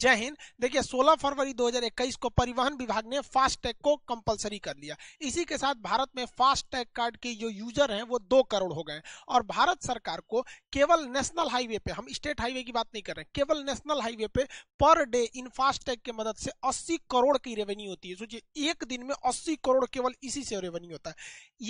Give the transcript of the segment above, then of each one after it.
जय हिंद देखिए 16 फरवरी 2021 को परिवहन विभाग ने फास्टैग को कंपलसरी कर लिया इसी के साथ भारत में फास्टैग कार्ड के जो यूजर हैं वो दो करोड़ हो गए और भारत सरकार को केवल नेशनल हाईवे पे हम स्टेट हाईवे की बात नहीं कर रहे हैं केवल नेशनल हाईवे पे पर डे इन फास्टैग की मदद से अस्सी करोड़ की रेवेन्यू होती है सोचिए एक दिन में अस्सी करोड़ केवल इसी से रेवेन्यू होता है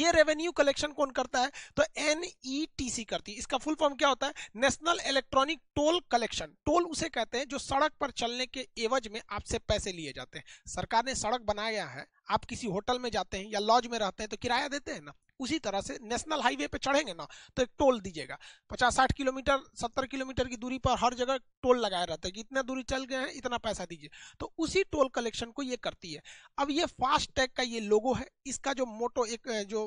ये रेवेन्यू कलेक्शन कौन करता है तो एन e करती है इसका फुल फॉर्म क्या होता है national electronic toll collection toll उसे कहते हैं जो सड़क पर चलने के एवज में आपसे पैसे लिए जाते हैं सरकार ने सड़क बनाया है आप किसी होटल में जाते हैं या लॉज में रहते हैं तो किराया देते हैं ना उसी तरह से नेशनल हाईवे पे चढ़ेंगे ना तो एक टोल दीजिएगा पचास साठ किलोमीटर सत्तर किलोमीटर की दूरी पर हर जगह टोल लगाए रहता है कि इतना दूरी चल गए हैं इतना पैसा दीजिए तो उसी टोल कलेक्शन को ये करती है अब ये फास्ट टैग का ये लोगो है इसका जो मोटो एक जो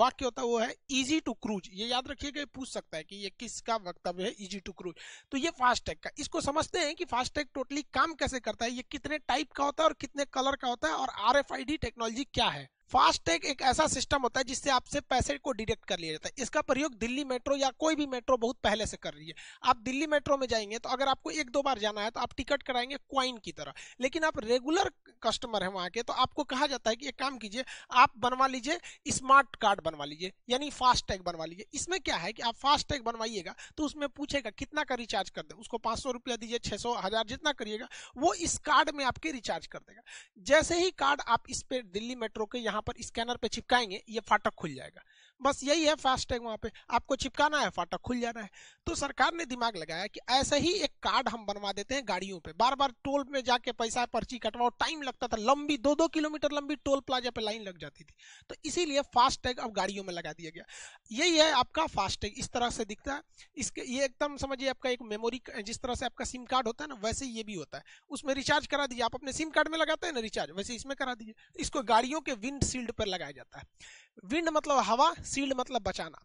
वाक्य होता है वो है ईजी टू क्रूज ये याद रखिएगा पूछ सकता है कि ये किसका वक्तव्य है ईजी टू क्रूज तो ये फास्ट टैग का इसको समझते हैं कि फास्ट टैग टोटली काम कैसे करता है ये कितने टाइप का होता है और कितने कलर का होता है और आर टेक्नोलॉजी क्या है फास्टैग एक ऐसा सिस्टम होता है जिससे आपसे पैसे को डिडक्ट कर लिया जाता है इसका प्रयोग दिल्ली मेट्रो या कोई भी मेट्रो बहुत पहले से कर रही है आप दिल्ली मेट्रो में जाएंगे तो अगर आपको एक दो बार जाना है तो आप टिकट कराएंगे क्वाइन की तरह लेकिन आप रेगुलर कस्टमर हैं वहाँ के तो आपको कहा जाता है कि एक काम कीजिए आप बनवा लीजिए स्मार्ट कार्ड बनवा लीजिए यानी फास्टैग बनवा लीजिए इसमें क्या है कि आप फास्टैग बनवाइएगा तो उसमें पूछेगा कितना का रिचार्ज कर दे उसको पाँच सौ रुपया दीजिए छः सौ हज़ार जितना करिएगा वो इस कार्ड में आपके रिचार्ज कर देगा जैसे ही कार्ड आप इस पर दिल्ली मेट्रो के यहाँ यहाँ पर स्कैनर पे चिपकाएंगे ये फाटक खुल जाएगा बस यही है फास्टैग वहाँ पे आपको चिपकाना है फाटक खुल जाना है तो सरकार ने दिमाग लगाया कि ऐसे ही एक कार्ड हम बनवा देते हैं गाड़ियों पे बार बार टोल में जाके पैसा पर्ची कटवाओ टाइम लगता था लंबी दो दो किलोमीटर लंबी टोल प्लाजा पे लाइन लग जाती थी तो इसीलिए फास्टैग अब गाड़ियों में लगा दिया गया यही है आपका फास्ट टैग इस तरह से दिखता है इसके ये एकदम समझिए आपका एक मेमोरी जिस तरह से आपका सिम कार्ड होता है ना वैसे ये भी होता है उसमें रिचार्ज करा दीजिए आप अपने सिम कार्ड में लगाते हैं ना रिचार्ज वैसे इसमें करा दीजिए इसको गाड़ियों के विंडशील्ड पर लगाया जाता है विंड मतलब हवा शील्ड मतलब बचाना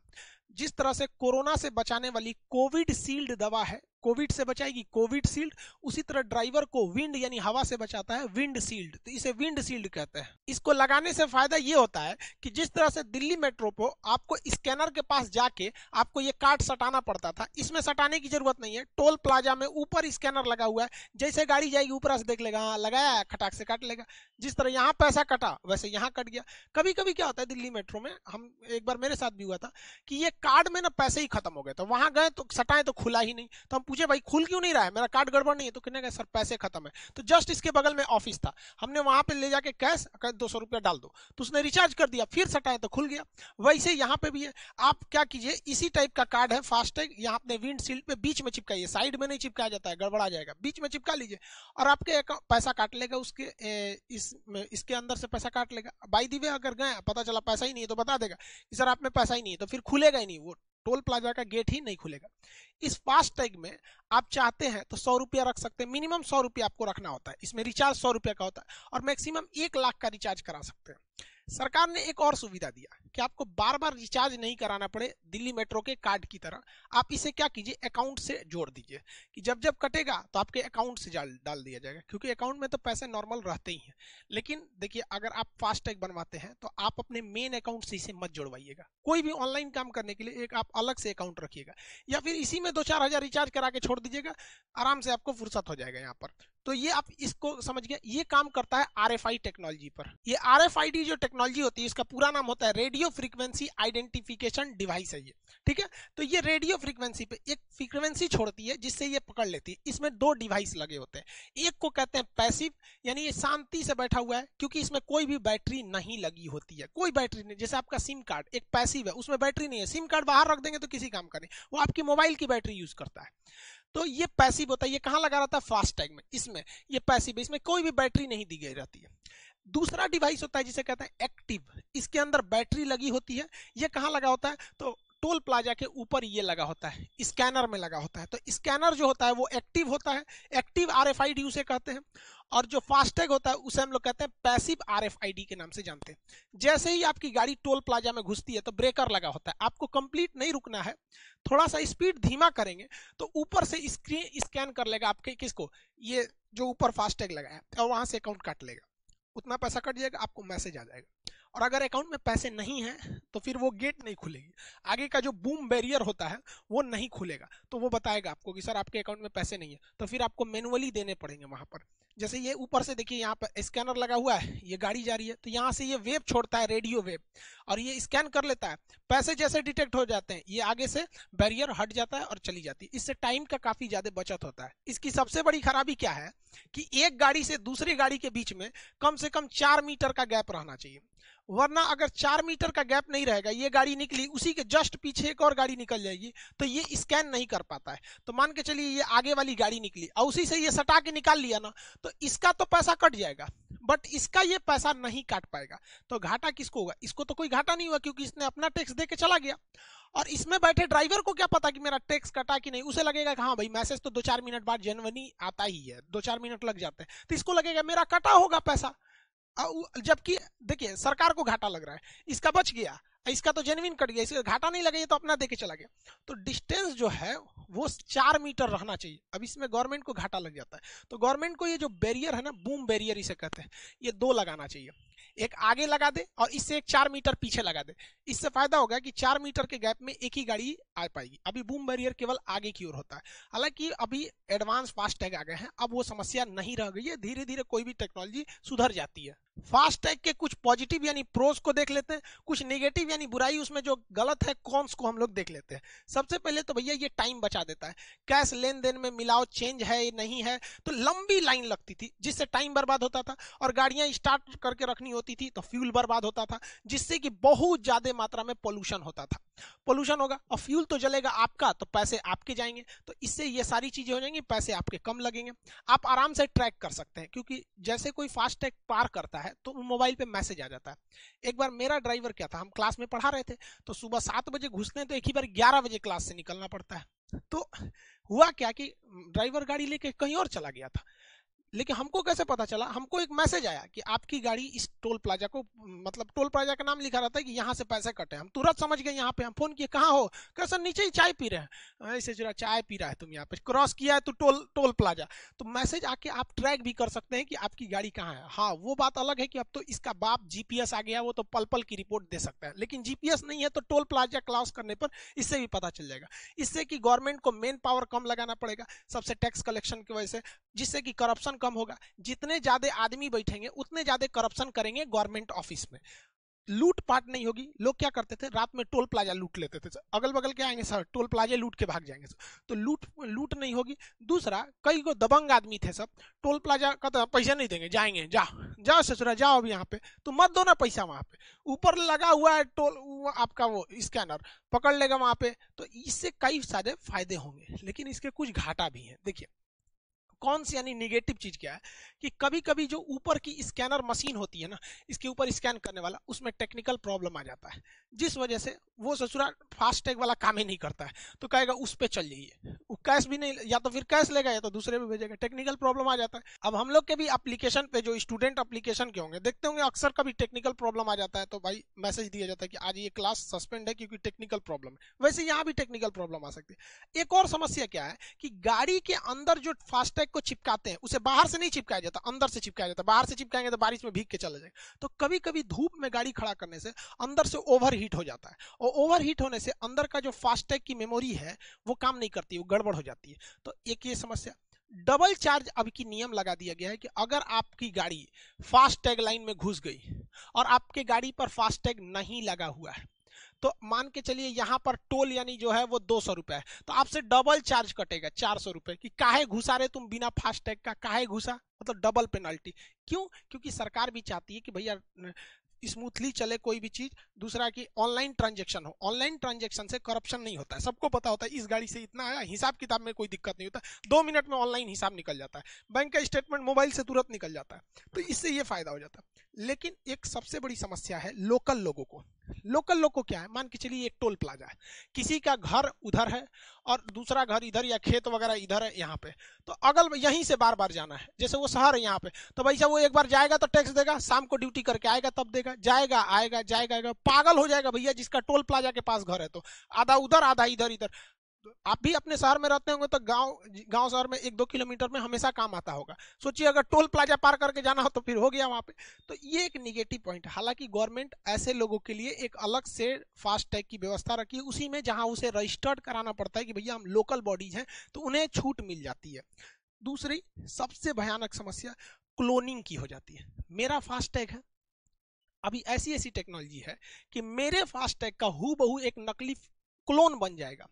जिस तरह से कोरोना से बचाने वाली कोविड शील्ड दवा है कोविड से बचाएगी कोविड सील्ड उसी तरह ड्राइवर को विंड यानी हवा से बचाता है विंड सील्ड तो इसे विंड सील्ड कहते हैं इसको लगाने से फायदा ये होता है कि जिस तरह से दिल्ली मेट्रो को आपको स्कैनर के पास जाके आपको ये कार्ड सटाना पड़ता था इसमें सटाने की जरूरत नहीं है टोल प्लाजा में ऊपर स्कैनर लगा हुआ है जैसे गाड़ी जाएगी ऊपर से देख लेगा हाँ लगाया है खटाक से काट लेगा जिस तरह यहाँ पैसा कटा वैसे यहाँ कट गया कभी कभी क्या होता है दिल्ली मेट्रो में हम एक बार मेरे साथ भी हुआ था कि ये कार्ड में ना पैसे ही खत्म हो गए तो वहां गए तो सटाएं तो खुला ही नहीं तो हम पूछे भाई खुल क्यों नहीं रहा है मेरा कार्ड गड़बड़ नहीं है तो कहने का सर पैसे खत्म है तो जस्ट इसके बगल में ऑफिस था हमने वहां पे ले जाके कैश दो सौ रुपया डाल दो तो उसने रिचार्ज कर दिया फिर सटाया तो खुल गया वैसे यहाँ पे भी है आप क्या कीजिए इसी टाइप का कार्ड है फास्टैग यहाँ अपने विंड शील्ड पे बीच में चिपकाइए साइड में नहीं चिपकाया जाता है गड़बड़ा जाएगा बीच में चिपका लीजिए और आपके पैसा काट लेगा उसके इसके अंदर से पैसा काट लेगा बाई दी वे अगर गए पता चला पैसा ही नहीं है तो बता देगा कि सर आप में पैसा ही नहीं है तो फिर खुलेगा ही नहीं वो टोल प्लाजा का गेट ही नहीं खुलेगा इस फास्ट टैग में आप चाहते हैं तो सौ रुपया रख सकते हैं मिनिमम सौ रुपया आपको रखना होता है इसमें रिचार्ज सौ रुपया का होता है और मैक्सिमम एक लाख का रिचार्ज करा सकते हैं सरकार ने एक और सुविधा दिया कि आपको बार बार रिचार्ज नहीं कराना पड़े दिल्ली मेट्रो के कार्ड की तरह आप इसे क्या कीजिए अकाउंट से जोड़ दीजिए कि जब जब कटेगा तो आपके अकाउंट से डाल दिया जाएगा क्योंकि अकाउंट में तो पैसे नॉर्मल रहते ही हैं लेकिन देखिए अगर आप फास्टैग बनवाते हैं तो आप अपने मेन अकाउंट से इसे मत जोड़वाइएगा कोई भी ऑनलाइन काम करने के लिए एक आप अलग से अकाउंट रखिएगा या फिर इसी में दो चार हजार रिचार्ज करा के छोड़ दीजिएगा आराम से आपको फुर्सत हो जाएगा यहाँ पर तो ये आप इसको समझ गए ये काम करता है आर टेक्नोलॉजी पर ये आर जो टेक्नोलॉजी होती है इसका पूरा नाम होता है radio radio frequency identification device है ये ठीक है तो ये रेडियो फ्रीक्वेंसी पे एक फ्रीक्वेंसी छोड़ती है जिससे ये पकड़ लेती है इसमें दो डिवाइस लगे होते हैं एक को कहते हैं पैसिव यानी ये शांति से बैठा हुआ है क्योंकि इसमें कोई भी बैटरी नहीं लगी होती है कोई बैटरी नहीं जैसे आपका सिम कार्ड एक पैसिव है उसमें बैटरी नहीं है सिम कार्ड बाहर रख देंगे तो किसी काम का नहीं वो आपकी मोबाइल की बैटरी यूज करता है तो ये पैसिव होता है ये कहाँ लगा रहता है फास्ट टैग में इसमें ये पैसिव है इसमें कोई भी बैटरी नहीं दी गई रहती है दूसरा डिवाइस होता है जिसे कहते हैं एक्टिव इसके अंदर बैटरी लगी होती है ये कहाँ लगा होता है तो टोल प्लाजा के ऊपर ये लगा होता है स्कैनर में लगा होता है तो स्कैनर जो होता है वो एक्टिव होता है एक्टिव आर एफ उसे कहते हैं और जो फास्टैग होता है उसे हम लोग कहते हैं पैसिव आर एफ के नाम से जानते हैं जैसे ही आपकी गाड़ी टोल प्लाजा में घुसती है तो ब्रेकर लगा होता है आपको कंप्लीट नहीं रुकना है थोड़ा सा स्पीड धीमा करेंगे तो ऊपर से स्क्रीन स्कैन कर लेगा आपके किसको ये जो ऊपर फास्टैग लगा है और वहां से अकाउंट काट लेगा उतना पैसा कट जाएगा आपको मैसेज आ जाएगा और अगर अकाउंट में पैसे नहीं हैं तो फिर वो गेट नहीं खुलेगी आगे का जो बूम बैरियर होता है वो नहीं खुलेगा तो वो बताएगा आपको कि सर आपके अकाउंट में पैसे नहीं है तो फिर आपको मैनुअली देने पड़ेंगे वहाँ पर जैसे ये ऊपर से देखिए यहाँ पर स्कैनर लगा हुआ है ये गाड़ी जा रही है तो यहाँ से ये वेब छोड़ता है रेडियो वेब और ये स्कैन कर लेता है पैसे जैसे डिटेक्ट हो जाते हैं ये आगे से बैरियर हट जाता है और चली जाती है इससे टाइम का काफ़ी ज़्यादा बचत होता है इसकी सबसे बड़ी खराबी क्या है कि एक गाड़ी से दूसरी गाड़ी के बीच में कम से कम चार मीटर का गैप रहना चाहिए वरना अगर चार मीटर का गैप नहीं रहेगा ये गाड़ी निकली उसी के जस्ट पीछे एक और गाड़ी निकल जाएगी तो ये स्कैन नहीं कर पाता है तो मान के चलिए ये आगे वाली गाड़ी निकली और उसी से ये सटा के निकाल लिया ना तो इसका तो पैसा कट जाएगा बट इसका ये पैसा नहीं काट पाएगा तो घाटा किसको होगा इसको तो कोई घाटा नहीं हुआ क्योंकि इसने अपना टैक्स दे के चला गया और इसमें बैठे ड्राइवर को क्या पता कि मेरा टैक्स कटा कि नहीं उसे लगेगा कि हाँ भाई मैसेज तो दो चार मिनट बाद जनवनी आता ही है दो चार मिनट लग जाते हैं तो इसको लगेगा मेरा कटा होगा पैसा जबकि देखिए सरकार को घाटा लग रहा है इसका बच गया इसका तो जेनविन कट गया इसका घाटा नहीं लगा ये तो अपना देके चला गया तो डिस्टेंस जो है वो चार मीटर रहना चाहिए अब इसमें गवर्नमेंट को घाटा लग जाता है तो गवर्नमेंट को ये जो बैरियर है ना बूम बैरियर इसे कहते हैं ये दो लगाना चाहिए एक आगे लगा दे और इससे एक चार मीटर पीछे लगा दे इससे फायदा होगा कि चार मीटर के गैप में एक ही गाड़ी आ पाएगी अभी बूम बैरियर केवल आगे की ओर होता है हालांकि अभी एडवांस फास्टैग आ गए हैं अब वो समस्या नहीं रह गई है धीरे धीरे कोई भी टेक्नोलॉजी सुधर जाती है फास्टैग के कुछ पॉजिटिव यानी प्रोस को देख लेते हैं कुछ नेगेटिव यानी बुराई उसमें जो गलत है कॉन्स को हम लोग देख लेते हैं सबसे पहले तो भैया ये टाइम बचा देता है कैश लेन देन में मिलाओ चेंज है नहीं है तो लंबी लाइन लगती थी जिससे टाइम बर्बाद होता था और गाड़ियां स्टार्ट करके रखनी होती थी तो फ्यूल बर्बाद होता था जिससे कि बहुत ज्यादा मात्रा में पॉल्यूशन होता था पोल्यूशन होगा और फ्यूल तो जलेगा आपका तो पैसे आपके जाएंगे तो इससे ये सारी चीजें हो जाएंगी पैसे आपके कम लगेंगे आप आराम से ट्रैक कर सकते हैं क्योंकि जैसे कोई फास्ट टैग पार करता है तो मोबाइल पे मैसेज आ जाता है एक बार मेरा ड्राइवर क्या था हम क्लास में पढ़ा रहे थे तो सुबह सात बजे घुसते हैं तो एक ही बार ग्यारह बजे क्लास से निकलना पड़ता है तो हुआ क्या कि ड्राइवर गाड़ी लेके कहीं और चला गया था लेकिन हमको कैसे पता चला हमको एक मैसेज आया कि आपकी गाड़ी इस टोल प्लाजा को मतलब टोल प्लाजा का नाम लिखा रहता है कि यहाँ से पैसे कटे हम तुरंत समझ गए यहाँ पे हम फोन किए कहाँ हो कैसे नीचे ही चाय पी रहे हैं ऐसे हाँ, जरा चाय पी रहा है तुम यहाँ पे क्रॉस किया है तो टोल टोल प्लाजा तो मैसेज आके आप ट्रैक भी कर सकते हैं कि आपकी गाड़ी कहाँ है हाँ वो बात अलग है कि अब तो इसका बाप जीपीएस आ गया वो तो पल पल की रिपोर्ट दे सकता है लेकिन जीपीएस नहीं है तो टोल प्लाजा क्लास करने पर इससे भी पता चल जाएगा इससे कि गवर्नमेंट को मेन पावर कम लगाना पड़ेगा सबसे टैक्स कलेक्शन की वजह से जिससे कि करप्शन कम होगा जितने ज्यादा आदमी बैठेंगे उतने ज्यादा करप्शन करेंगे गवर्नमेंट ऑफिस में लूट पाट नहीं होगी लोग क्या करते थे रात में टोल प्लाजा लूट लेते थे अगल बगल के आएंगे सर टोल प्लाजा लूट के भाग जाएंगे सर तो लूट लूट नहीं होगी दूसरा कई को दबंग आदमी थे सब टोल प्लाजा का तो पैसा नहीं देंगे जाएंगे जा जाओ ससुरा जाओ अब यहाँ पे तो मत दो ना पैसा वहाँ पे ऊपर लगा हुआ है टोल आपका वो स्कैनर पकड़ लेगा वहाँ पे तो इससे कई सारे फायदे होंगे लेकिन इसके कुछ घाटा भी हैं देखिए कौन सी यानी निगेटिव चीज क्या है कि कभी कभी जो ऊपर की स्कैनर मशीन होती है ना इसके ऊपर स्कैन करने वाला उसमें टेक्निकल प्रॉब्लम आ जाता है जिस वजह से वो ससुरा फास्टैग वाला काम ही नहीं करता है तो कहेगा उस पर चल जाइए वो कैश भी नहीं या तो फिर कैश लेगा या तो दूसरे में भेजेगा टेक्निकल प्रॉब्लम आ जाता है अब हम लोग के भी अप्लीकेशन पे जो स्टूडेंट अप्लीकेशन के होंगे देखते होंगे अक्सर कभी टेक्निकल प्रॉब्लम आ जाता है तो भाई मैसेज दिया जाता है कि आज ये क्लास सस्पेंड है क्योंकि टेक्निकल प्रॉब्लम है वैसे यहाँ भी टेक्निकल प्रॉब्लम आ सकती है एक और समस्या क्या है कि गाड़ी के अंदर जो फास्टैग को चिपकाते हैं उसे बाहर से नहीं चिपकाया जाता अंदर से चिपकाया जाता बाहर से चिपकाएंगे तो बारिश में भीग के चले जाएंगे तो कभी कभी धूप में गाड़ी खड़ा करने से अंदर से ओवर हीट हो जाता है और ओवर हीट होने से अंदर का जो फास्टैग की मेमोरी है वो काम नहीं करती वो गड़बड़ हो जाती है तो एक ये समस्या डबल चार्ज अब की नियम लगा दिया गया है कि अगर आपकी गाड़ी फास्टैग लाइन में घुस गई और आपके गाड़ी पर फास्टैग नहीं लगा हुआ है तो मान के चलिए यहाँ पर टोल यानी जो है वो दो सौ रुपए तो आपसे डबल चार्ज कटेगा चार सौ रुपए की काहे घुसा रहे तुम बिना फास्टैग का काहे घुसा मतलब डबल पेनल्टी क्यों क्योंकि सरकार भी चाहती है कि भैया स्मूथली चले कोई भी चीज दूसरा कि ऑनलाइन ट्रांजेक्शन हो ऑनलाइन ट्रांजेक्शन से करप्शन नहीं होता है सबको पता होता है इस गाड़ी से इतना आया हिसाब किताब में कोई दिक्कत नहीं होता दो मिनट में ऑनलाइन हिसाब निकल जाता है बैंक का स्टेटमेंट मोबाइल से तुरंत निकल जाता है तो इससे ये फायदा हो जाता है लेकिन एक सबसे बड़ी समस्या है लोकल लोगों को लोकल लोग को क्या है मान के चलिए एक टोल प्लाजा है किसी का घर उधर है और दूसरा घर इधर या खेत वगैरह इधर है यहाँ पे तो अगल यहीं से बार बार जाना है जैसे वो शहर है यहाँ पे तो भाई साहब वो एक बार जाएगा तो टैक्स देगा शाम को ड्यूटी करके आएगा तब देगा जाएगा आएगा जाएगा जाएगा पागल हो जाएगा भैया जिसका टोल प्लाजा के पास घर है तो आधा उधर आधा इधर इधर आप भी अपने शहर में रहते होंगे तो गांव गांव शहर में एक दो किलोमीटर में हमेशा काम आता होगा सोचिए अगर टोल प्लाजा पार करके जाना हो तो फिर हो गया वहाँ पे तो ये एक निगेटिव पॉइंट हालांकि गवर्नमेंट ऐसे लोगों के लिए एक अलग से फास्ट टैग की व्यवस्था रखी उसी में जहाँ उसे रजिस्टर्ड कराना पड़ता है कि भैया हम लोकल बॉडीज हैं तो उन्हें छूट मिल जाती है दूसरी सबसे भयानक समस्या क्लोनिंग की हो जाती है मेरा फास्ट टैग है अभी ऐसी ऐसी टेक्नोलॉजी है कि मेरे फास्ट टैग का हु एक नकली क्लोन बन जाएगा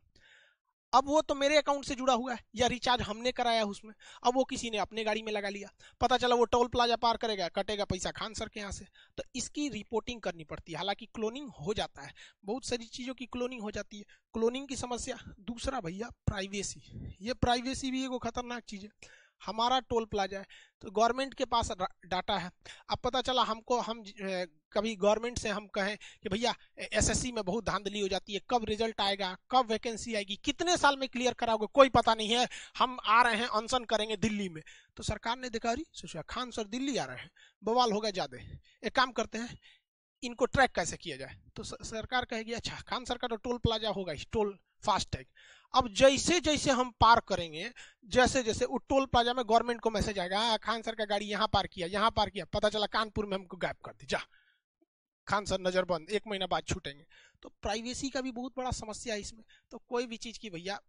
अब वो तो मेरे अकाउंट से जुड़ा हुआ है या रिचार्ज हमने कराया उसमें अब वो किसी ने अपने गाड़ी में लगा लिया पता चला वो टोल प्लाजा पार करेगा कटेगा पैसा खान सर के यहाँ से तो इसकी रिपोर्टिंग करनी पड़ती है हालांकि क्लोनिंग हो जाता है बहुत सारी चीज़ों की क्लोनिंग हो जाती है क्लोनिंग की समस्या दूसरा भैया प्राइवेसी ये प्राइवेसी भी एक खतरनाक चीज़ है हमारा टोल प्लाजा है तो गवर्नमेंट के पास डाटा है अब पता चला हमको हम कभी गवर्नमेंट से हम कहें कि भैया एसएससी में बहुत धांधली हो जाती है कब रिजल्ट आएगा कब वैकेंसी आएगी कितने साल में क्लियर कराओगे कोई पता नहीं है हम आ रहे हैं अनशन करेंगे दिल्ली में तो सरकार ने देखा अरे सुशा खान सर दिल्ली आ रहे हैं बवाल होगा ज़्यादा एक काम करते हैं इनको ट्रैक कैसे किया जाए तो सरकार कहेगी अच्छा खान सर का तो टोल प्लाजा होगा ही टोल फास्टैग अब जैसे जैसे हम पार करेंगे जैसे जैसे वो टोल प्लाजा में गवर्नमेंट को मैसेज आएगा हाँ, खान सर का गाड़ी यहाँ पार किया यहाँ पार किया पता चला कानपुर में हमको गायब कर दी जा खान सर नज़र बंद एक महीना बाद छूटेंगे तो प्राइवेसी का भी बहुत बड़ा समस्या है इसमें तो कोई भी चीज़ की भैया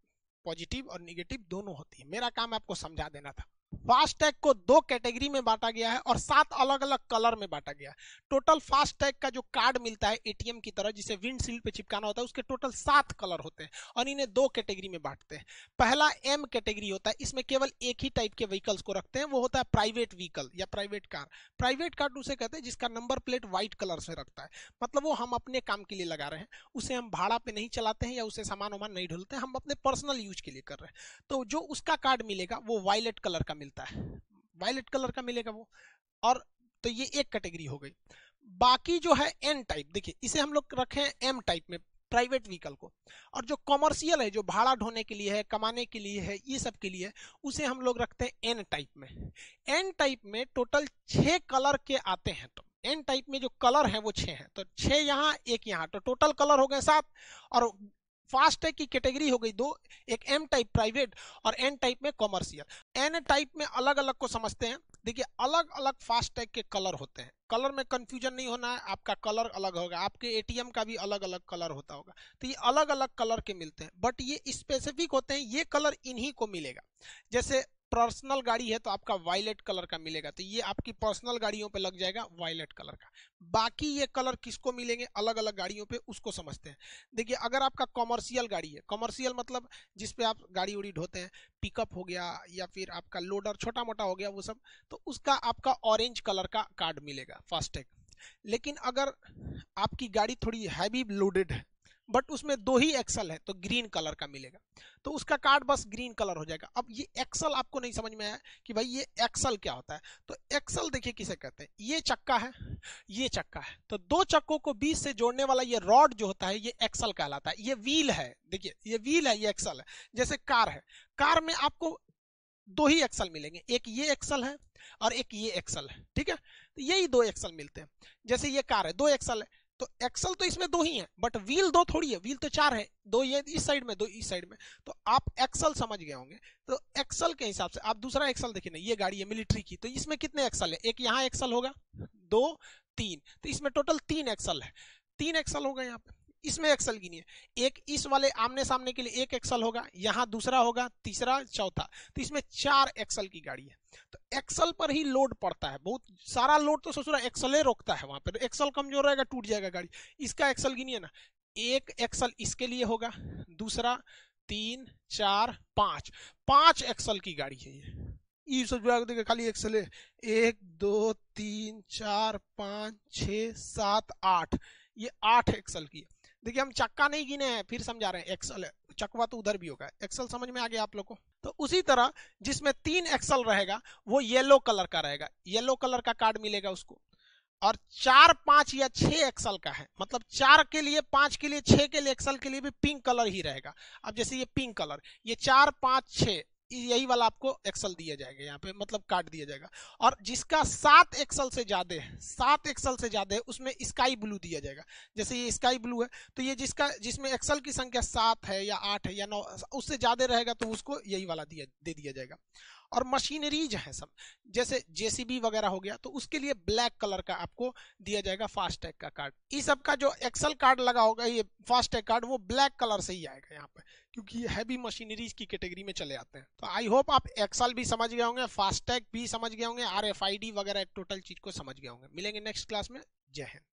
पॉजिटिव और निगेटिव दोनों होती है मेरा काम आपको समझा देना था फास्टैग को दो कैटेगरी में बांटा गया है और सात अलग अलग कलर में बांटा गया है टोटल फास्टैग का जो कार्ड मिलता है एटीएम की तरह जिसे विंडशील्ड पे चिपकाना होता है उसके टोटल सात कलर होते हैं और इन्हें दो कैटेगरी में बांटते हैं पहला एम कैटेगरी होता है इसमें केवल एक ही टाइप के व्हीकल्स को रखते हैं वो होता है प्राइवेट व्हीकल या प्राइवेट कार प्राइवेट कार उसे कहते हैं जिसका नंबर प्लेट व्हाइट कलर से रखता है मतलब वो हम अपने काम के लिए लगा रहे हैं उसे हम भाड़ा पे नहीं चलाते हैं या उसे सामान वामान नहीं ढुलते हम अपने पर्सनल यूज के लिए कर रहे हैं तो जो उसका कार्ड मिलेगा वो वायलेट कलर का मिलता है वायलेट कलर का मिलेगा वो और तो ये एक कैटेगरी हो गई बाकी जो है एन टाइप देखिए इसे हम लोग रखे हैं एम टाइप में प्राइवेट व्हीकल को और जो कॉमर्शियल है जो भाड़ा ढोने के लिए है कमाने के लिए है ये सब के लिए उसे हम लोग रखते हैं एन टाइप में एन टाइप में टोटल छः कलर के आते हैं तो एन टाइप में जो कलर है वो छः हैं तो छः यहाँ एक यहाँ तो टोटल कलर हो गए सात और फास्टैग की कैटेगरी हो गई दो एक एम टाइप प्राइवेट और एन टाइप में कॉमर्शियल एन टाइप में अलग अलग को समझते हैं देखिए अलग अलग फास्टैग के कलर होते हैं कलर में कंफ्यूजन नहीं होना है आपका कलर अलग होगा आपके एटीएम का भी अलग अलग कलर होता होगा तो ये अलग अलग कलर के मिलते हैं बट ये स्पेसिफिक होते हैं ये कलर इन्हीं को मिलेगा जैसे पर्सनल गाड़ी है तो आपका वायलेट कलर का मिलेगा तो ये आपकी पर्सनल गाड़ियों पे लग जाएगा वायलेट कलर का बाकी ये कलर किसको मिलेंगे अलग अलग गाड़ियों पे उसको समझते हैं देखिए अगर आपका कॉमर्शियल गाड़ी है कॉमर्शियल मतलब जिस पे आप गाड़ी उड़ी ढोते हैं पिकअप हो गया या फिर आपका लोडर छोटा मोटा हो गया वो सब तो उसका आपका ऑरेंज कलर का कार्ड मिलेगा फास्टैग लेकिन अगर आपकी गाड़ी थोड़ी हैवी लोडेड है बट उसमें दो ही एक्सल है तो ग्रीन कलर का मिलेगा तो उसका कार्ड बस ग्रीन कलर हो जाएगा अब ये एक्सल आपको नहीं समझ में आया कि भाई ये एक्सल क्या होता है तो एक्सल देखिए किसे कहते हैं ये चक्का है ये चक्का है तो दो चक्कों को बीच से जोड़ने वाला ये रॉड जो होता है ये एक्सल कहलाता है ये व्हील है देखिए ये व्हील है ये एक्सल है जैसे कार है कार में आपको दो ही एक्सल मिलेंगे एक ये एक्सल है और एक ये एक्सल है ठीक है तो यही दो एक्सल मिलते हैं जैसे ये कार है दो एक्सल है तो एक्सल तो इसमें दो ही है बट व्हील दो थोड़ी है व्हील तो चार है दो ये इस साइड में दो इस साइड में तो आप एक्सल समझ गए होंगे तो एक्सल के हिसाब से आप दूसरा एक्सल देखिए ना ये गाड़ी है मिलिट्री की तो इसमें कितने एक्सल है एक यहाँ एक्सल होगा दो तीन तो इसमें टोटल तीन एक्सल है तीन एक्सल होगा यहाँ पे इसमें एक्सल गिनिए एक इस वाले आमने सामने के लिए एक एक्सल होगा यहाँ दूसरा होगा तीसरा चौथा तो इसमें चार एक्सल की गाड़ी है तो एक्सल पर ही लोड पड़ता है बहुत सारा लोड तो ससुरा एक्सले रोकता है वहां पर एक्सल तो कमजोर रहेगा टूट जाएगा गाड़ी इसका एक्सल गिनिए ना एक एक्सल इसके लिए होगा दूसरा तीन चार पांच पांच एक्सल की गाड़ी है ये देखे खाली एक्सल है एक दो तीन चार पाँच छ सात आठ ये आठ एक्सल की है देखिए हम चक्का नहीं गिने हैं फिर समझा रहे हैं एक्सल है चकवा तो उधर भी होगा एक्सल समझ में आ गया आप लोगों को तो उसी तरह जिसमें तीन एक्सल रहेगा वो येलो कलर का रहेगा येलो कलर का कार्ड मिलेगा उसको और चार पांच या छह एक्सल का है मतलब चार के लिए पांच के लिए छह के लिए एक्सल के लिए भी पिंक कलर ही रहेगा अब जैसे ये पिंक कलर ये चार पांच छह यही वाला आपको एक्सल दिया जाएगा यहाँ पे मतलब काट दिया जाएगा और जिसका सात एक्सल से ज्यादा है सात एक्सल से ज्यादा है उसमें स्काई ब्लू दिया जाएगा जैसे ये स्काई ब्लू है तो ये जिसका जिसमें एक्सल की संख्या सात है या आठ है या नौ उससे ज्यादा रहेगा तो उसको यही वाला दिया दे दिया जाएगा और मशीनरीज हैं सब जैसे जेसीबी वगैरह हो गया तो उसके लिए ब्लैक कलर का आपको दिया जाएगा फास्टैग का कार्ड ये सब का जो एक्सल कार्ड लगा होगा ये फास्टैग कार्ड वो ब्लैक कलर से ही आएगा यहाँ पर क्योंकि ये हैवी मशीनरीज की कैटेगरी में चले आते हैं तो आई होप आप एक्सल भी समझ गए होंगे फास्टैग भी समझ गए होंगे आर वगैरह टोटल चीज को समझ गए होंगे मिलेंगे नेक्स्ट क्लास में जय हिंद